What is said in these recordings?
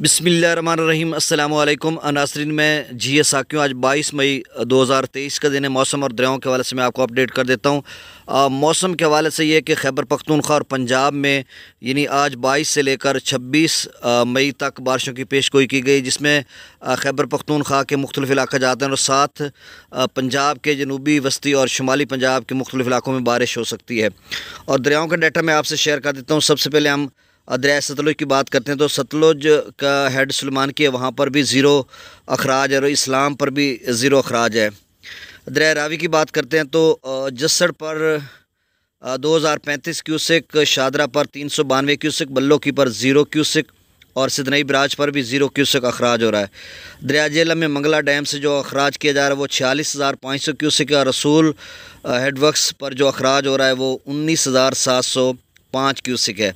بسم اللہ الرحمن الرحیم السلام علیکم عناصرین میں جی ایساکیوں آج بائیس مئی دو ہزار تیئیس کا دن ہے موسم اور دریاؤں کے حوالے سے میں آپ کو اپڈیٹ کر دیتا ہوں موسم کے حوالے سے یہ کہ خیبر پختونخوا اور پنجاب میں یعنی آج بائیس سے لے کر چھبیس مئی تک بارشوں کی پیش گوئی کی گئی جس میں خیبر پختونخوا کے مختلف علاقہ جاتے ہیں اور ساتھ پنجاب کے جنوبی وسطی اور شمالی پنجاب کے مختلف علاقوں میں بارش ہو سکتی ہے اور دریاؤں کا ڈیٹا میں آپ سے شیئر کر دیتا ہوں سب سے پہلے ہم دریائے دریا ستلوج کی بات کرتے ہیں تو ستلوج کا ہیڈ سلمان کی ہے وہاں پر بھی زیرو اخراج ہے اور اسلام پر بھی زیرو اخراج ہے دریا راوی کی بات کرتے ہیں تو جسڑ پر دو ہزار پینتیس کیوسک شادرہ پر تین سو بانوے کیوسک بلو کی پر زیرو کیوسک اور سدنئی براج پر بھی زیرو کیوسک اخراج ہو رہا ہے دریا جیلہ میں منگلہ ڈیم سے جو اخراج کیا جا رہا ہے وہ چھیالیس ہزار پانچ سو کیوسک اور رسول ہیڈ ورکس پر جو اخراج ہو رہا ہے وہ انیس ہزار سات سو پانچ کیوسک ہے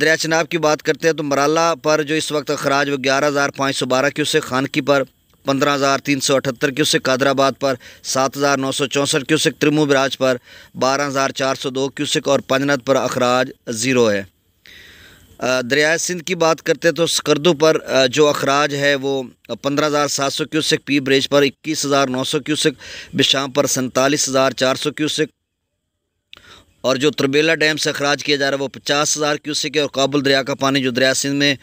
دریا چناب کی بات کرتے ہیں تو مرالہ پر جو اس وقت اخراج وہ گیارہ ہزار پانچ سو بارہ کیوسک خانکی پر پندرہ ہزار تین سو اٹھتر کیوسک قادر آباد پر سات ہزار نو سو چونسٹھ کیوسک ترمو براج پر بارہ ہزار چار سو دو کیوسک اور پنجنت پر اخراج زیرو ہے دریائے سندھ کی بات کرتے تو سکردو پر جو اخراج ہے وہ پندرہ ہزار سات سو کیوسک پی بریج پر اکیس ہزار نو سو کیوسک بشام پر سنتالیس ہزار چار سو کیوسک اور جو تربیلا ڈیم سے اخراج کیا جا رہا ہے وہ پچاس ہزار کیوسک ہے اور کابل دریا کا پانی جو دریا سندھ میں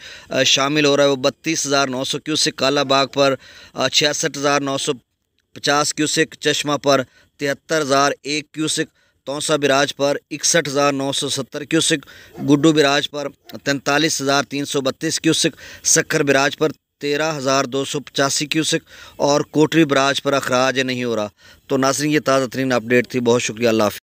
شامل ہو رہا ہے وہ بتیس ہزار نو سو کیوسک کالا باغ پر چھیاسٹھ ہزار نو سو پچاس کیوسک چشمہ پر تہتر ہزار ایک کیوسک تونسا براج پر اکسٹھ ہزار نو سو ستر کیوسک گڈو براج پر تینتالیس ہزار تین سو بتیس کیوسک سکھر براج پر تیرہ ہزار دو سو پچاسی کیوسک اور کوٹری براج پر اخراج نہیں ہو رہا تو ناظرین یہ تازہ ترین اپڈیٹ تھی بہت شکریہ اللہ حافظ